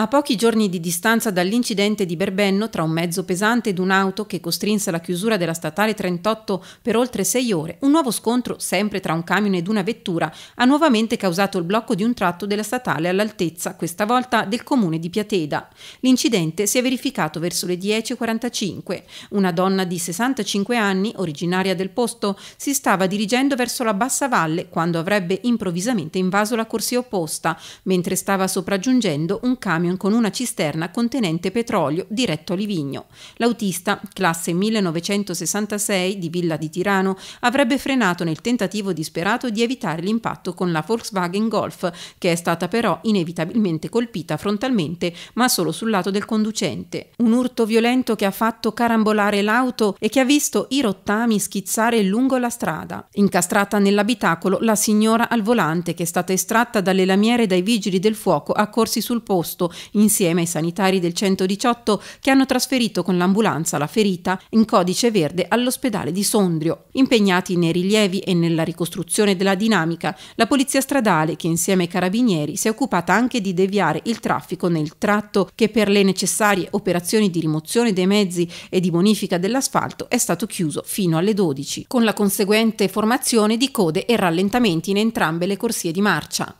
A pochi giorni di distanza dall'incidente di Berbenno tra un mezzo pesante ed un'auto che costrinse la chiusura della statale 38 per oltre sei ore, un nuovo scontro, sempre tra un camion ed una vettura, ha nuovamente causato il blocco di un tratto della statale all'altezza, questa volta del comune di Piateda. L'incidente si è verificato verso le 10.45. Una donna di 65 anni, originaria del posto, si stava dirigendo verso la bassa valle quando avrebbe improvvisamente invaso la corsia opposta, mentre stava sopraggiungendo un camion camion con una cisterna contenente petrolio diretto a Livigno. L'autista, classe 1966 di Villa di Tirano, avrebbe frenato nel tentativo disperato di evitare l'impatto con la Volkswagen Golf, che è stata però inevitabilmente colpita frontalmente, ma solo sul lato del conducente. Un urto violento che ha fatto carambolare l'auto e che ha visto i rottami schizzare lungo la strada. Incastrata nell'abitacolo la signora al volante che è stata estratta dalle lamiere dai vigili del fuoco accorsi sul posto insieme ai sanitari del 118 che hanno trasferito con l'ambulanza la ferita in codice verde all'ospedale di Sondrio. Impegnati nei rilievi e nella ricostruzione della dinamica, la polizia stradale, che insieme ai carabinieri si è occupata anche di deviare il traffico nel tratto che per le necessarie operazioni di rimozione dei mezzi e di bonifica dell'asfalto è stato chiuso fino alle 12, con la conseguente formazione di code e rallentamenti in entrambe le corsie di marcia.